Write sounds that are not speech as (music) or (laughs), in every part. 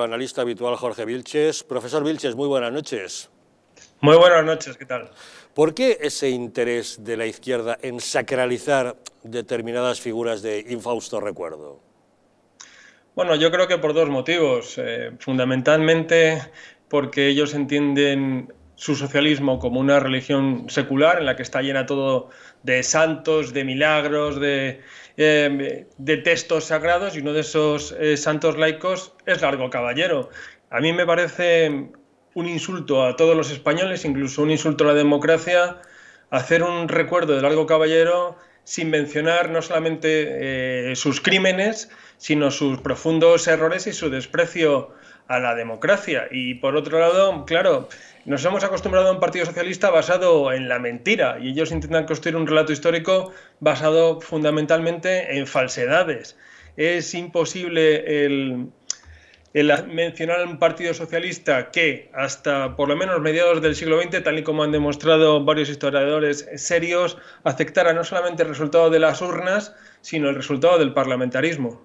Analista habitual Jorge Vilches. Profesor Vilches, muy buenas noches. Muy buenas noches, ¿qué tal? ¿Por qué ese interés de la izquierda en sacralizar determinadas figuras de infausto recuerdo? Bueno, yo creo que por dos motivos. Eh, fundamentalmente porque ellos entienden su socialismo como una religión secular en la que está llena todo de santos, de milagros, de, em, textos sagrados y uno de esos eh, santos laicos es Largo Caballero. A mí me parece un insulto a todos los españoles, incluso un insulto a la democracia, hacer un recuerdo de Largo Caballero sin mencionar no solamente eh, sus crímenes, sino sus profundos errores y su desprecio a la democracia. Y por otro lado, claro, nos hemos acostumbrado a un Partido Socialista basado en la mentira y ellos intentan construir un relato histórico basado fundamentalmente en falsedades. Es imposible el el mencionar un partido socialista que hasta por lo menos mediados del siglo XX, tal y como han demostrado varios historiadores serios, aceptara no solamente el resultado de las urnas, sino el resultado del parlamentarismo.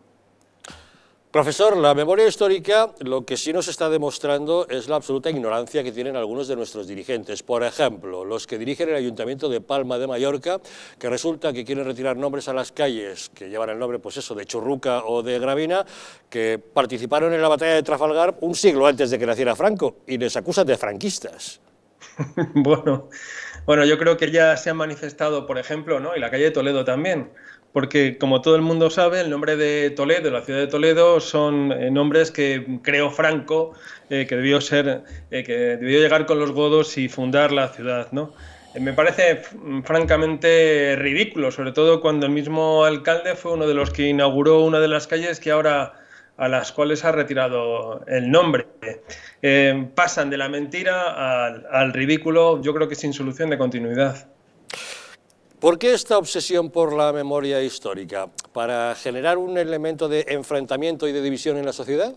Profesor, la memoria histórica lo que sí nos está demostrando es la absoluta ignorancia que tienen algunos de nuestros dirigentes. Por ejemplo, los que dirigen el Ayuntamiento de Palma de Mallorca, que resulta que quieren retirar nombres a las calles que llevan el nombre, pues eso, de Churruca o de Gravina, que participaron en la batalla de Trafalgar un siglo antes de que naciera Franco y les acusan de franquistas. (laughs) bueno, bueno, yo creo que ya se han manifestado, por ejemplo, en la calle de Toledo también porque como todo el mundo sabe, el nombre de Toledo, la ciudad de Toledo, son eh, nombres que creo Franco, eh, que debió ser, eh, que debió llegar con los godos y fundar la ciudad, ¿no? Me parece francamente ridículo, sobre todo cuando el mismo alcalde fue uno de los que inauguró una de las calles que ahora a las cuales ha retirado el nombre. pasan de la mentira al, al ridículo, yo creo que sin solución de continuidad. ¿Por qué esta obsesión por la memoria histórica? ¿Para generar un elemento de enfrentamiento y de división en la sociedad?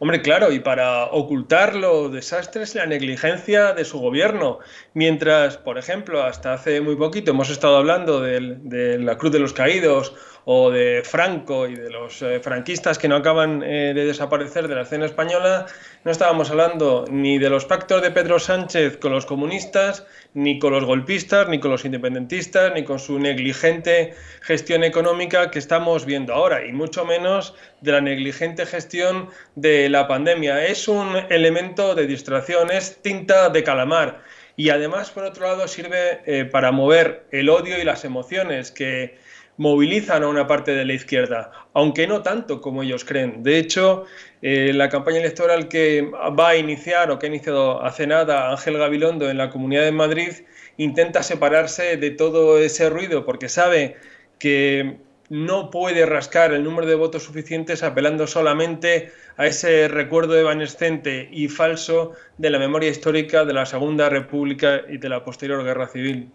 Hombre, claro, y para ocultar los desastres, la negligencia de su gobierno. Mientras, por ejemplo, hasta hace muy poquito hemos estado hablando de, la Cruz de los Caídos o de Franco y de los eh, franquistas que no acaban eh, de desaparecer de la escena española, no estábamos hablando ni de los pactos de Pedro Sánchez con los comunistas, ni con los golpistas, ni con los independentistas, ni con su negligente gestión económica que estamos viendo ahora, y mucho menos de la negligente gestión de la pandemia. Es un elemento de distracción, es tinta de calamar. Y además, por otro lado, sirve eh, para mover el odio y las emociones que movilizan a una parte de la izquierda, aunque no tanto como ellos creen. De hecho, eh, la campaña electoral que va a iniciar o que ha iniciado hace nada Ángel Gabilondo en la Comunidad de Madrid intenta separarse de todo ese ruido porque sabe que no puede rascar el número de votos suficientes apelando solamente a ese recuerdo evanescente y falso de la memoria histórica de la Segunda República y de la posterior Guerra Civil.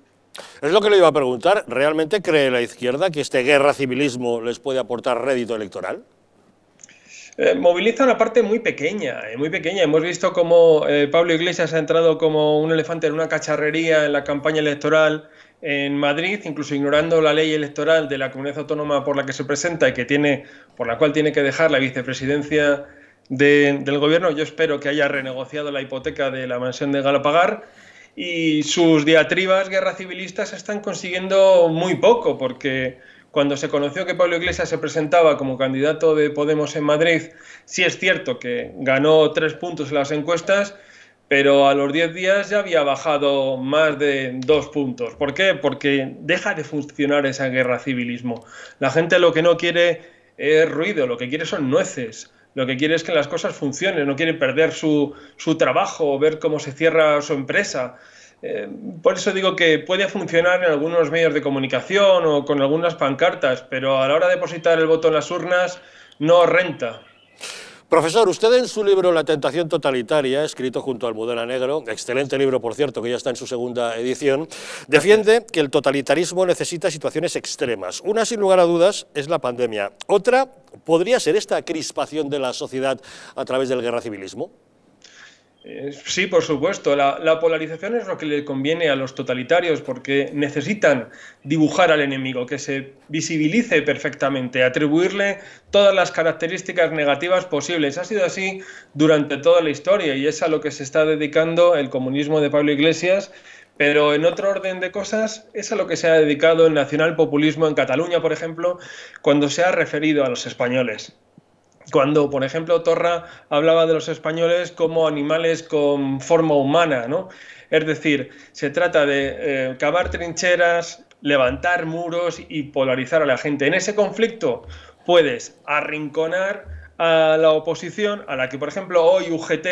Es lo que le iba a preguntar. ¿Realmente cree la izquierda que este guerra civilismo les puede aportar rédito electoral? Eh, moviliza una parte muy pequeña, eh, muy pequeña. Hemos visto cómo eh, Pablo Iglesias ha entrado como un elefante en una cacharrería en la campaña electoral en Madrid, incluso ignorando la ley electoral de la comunidad autónoma por la que se presenta y que tiene, por la cual tiene que dejar la vicepresidencia del gobierno. Yo espero que haya renegociado la hipoteca de la mansión de Galapagar y sus diatribas guerra civilistas están consiguiendo muy poco porque cuando se conoció que Pablo Iglesias se presentaba como candidato de Podemos en Madrid, sí es cierto que ganó tres puntos en las encuestas, pero a los 10 días ya había bajado más de dos puntos. ¿Por qué? Porque deja de funcionar esa guerra civilismo. La gente lo que no quiere es ruido, lo que quiere son nueces. Lo que quiere es que las cosas funcionen, no quiere perder su, trabajo o ver cómo se cierra su empresa. Eh, por eso digo que puede funcionar en algunos medios de comunicación o con algunas pancartas, pero a la hora de depositar el voto en las urnas no renta. Profesor, usted en su libro La tentación totalitaria, escrito junto al Mudela Negro, excelente libro por cierto, que ya está en su segunda edición, defiende que el totalitarismo necesita situaciones extremas. Una, sin lugar a dudas, es la pandemia. Otra podría ser esta crispación de la sociedad a través del guerra civilismo. Eh, sí, por supuesto. La, polarización es lo que le conviene a los totalitarios porque necesitan dibujar al enemigo, que se visibilice perfectamente, atribuirle todas las características negativas posibles. Ha sido así durante toda la historia y es a lo que se está dedicando el comunismo de Pablo Iglesias. Pero en otro orden de cosas, es a lo que se ha dedicado el nacionalpopulismo en Cataluña, por ejemplo, cuando se ha referido a los españoles cuando, por ejemplo, Torra hablaba de los españoles como animales con forma humana, ¿no? Es decir, se trata de eh, cavar trincheras, levantar muros y polarizar a la gente. En ese conflicto puedes arrinconar a la oposición, a la que, por ejemplo, hoy UGT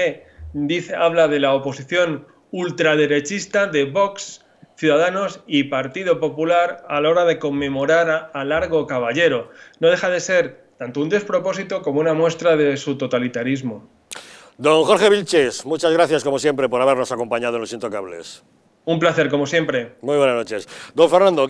dice, habla de la oposición ultraderechista de Vox, Ciudadanos y Partido Popular a la hora de conmemorar a Largo Caballero. No deja de ser tanto un despropósito como una muestra de su totalitarismo. Don Jorge Vilches, muchas gracias como siempre por habernos acompañado en Los Intocables. Un placer como siempre. Muy buenas noches. Don Fernando,